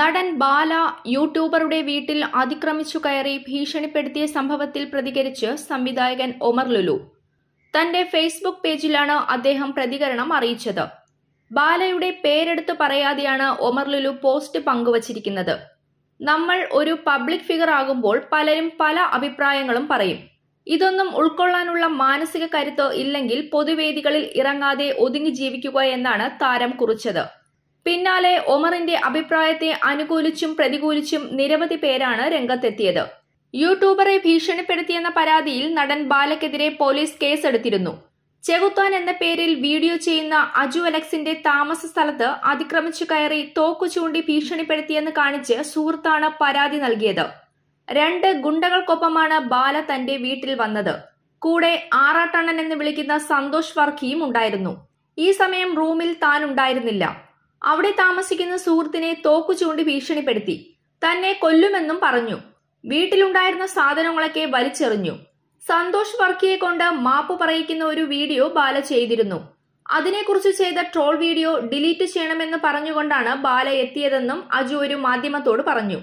നടൻ ബാല യൂട്യൂബറുടെ വീട്ടിൽ അതിക്രമിച്ചു കയറി ഭീഷണിപ്പെടുത്തിയ സംഭവത്തിൽ പ്രതികരിച്ച് സംവിധായകൻ ഒമർ ലുലു തന്റെ ഫേസ്ബുക്ക് പേജിലാണ് അദ്ദേഹം പ്രതികരണം അറിയിച്ചത് ബാലയുടെ പേരെടുത്ത് പറയാതെയാണ് ഒമർ ലുലു പോസ്റ്റ് പങ്കുവച്ചിരിക്കുന്നത് നമ്മൾ ഒരു പബ്ലിക് ഫിഗർ ആകുമ്പോൾ പലരും പല അഭിപ്രായങ്ങളും പറയും ഇതൊന്നും ഉൾക്കൊള്ളാനുള്ള മാനസിക കരുത്ത് ഇല്ലെങ്കിൽ പൊതുവേദികളിൽ ഇറങ്ങാതെ ഒതുങ്ങി ജീവിക്കുക എന്നാണ് താരം കുറിച്ചത് പിന്നാലെ ഒമറിന്റെ അഭിപ്രായത്തെ അനുകൂലിച്ചും പ്രതികൂലിച്ചും നിരവധി പേരാണ് രംഗത്തെത്തിയത് യൂട്യൂബറെ ഭീഷണിപ്പെടുത്തിയെന്ന പരാതിയിൽ നടൻ ബാലയ്ക്കെതിരെ പോലീസ് കേസെടുത്തിരുന്നു ചെകുത്താൻ എന്ന പേരിൽ വീഡിയോ ചെയ്യുന്ന അജു അലക്സിന്റെ താമസ സ്ഥലത്ത് അതിക്രമിച്ചു കയറി തോക്കു ചൂണ്ടി ഭീഷണിപ്പെടുത്തിയെന്ന് കാണിച്ച് സുഹൃത്താണ് പരാതി നൽകിയത് രണ്ട് ഗുണ്ടകൾക്കൊപ്പമാണ് ബാല തന്റെ വീട്ടിൽ വന്നത് കൂടെ ആറാട്ടണ്ണൻ എന്ന് വിളിക്കുന്ന സന്തോഷ് വർക്കിയും ഉണ്ടായിരുന്നു ഈ സമയം റൂമിൽ താൻ ഉണ്ടായിരുന്നില്ല അവിടെ താമസിക്കുന്ന സുഹൃത്തിനെ തോക്കു ചൂണ്ടി ഭീഷണിപ്പെടുത്തി തന്നെ കൊല്ലുമെന്നും പറഞ്ഞു വീട്ടിലുണ്ടായിരുന്ന സാധനങ്ങളൊക്കെ വലിച്ചെറിഞ്ഞു സന്തോഷ് വർക്കിയെ കൊണ്ട് മാപ്പ് പറയിക്കുന്ന ഒരു വീഡിയോ ബാല ചെയ്തിരുന്നു അതിനെക്കുറിച്ച് ചെയ്ത ട്രോൾ വീഡിയോ ഡിലീറ്റ് ചെയ്യണമെന്ന് പറഞ്ഞുകൊണ്ടാണ് ബാല എത്തിയതെന്നും അജു ഒരു മാധ്യമത്തോട് പറഞ്ഞു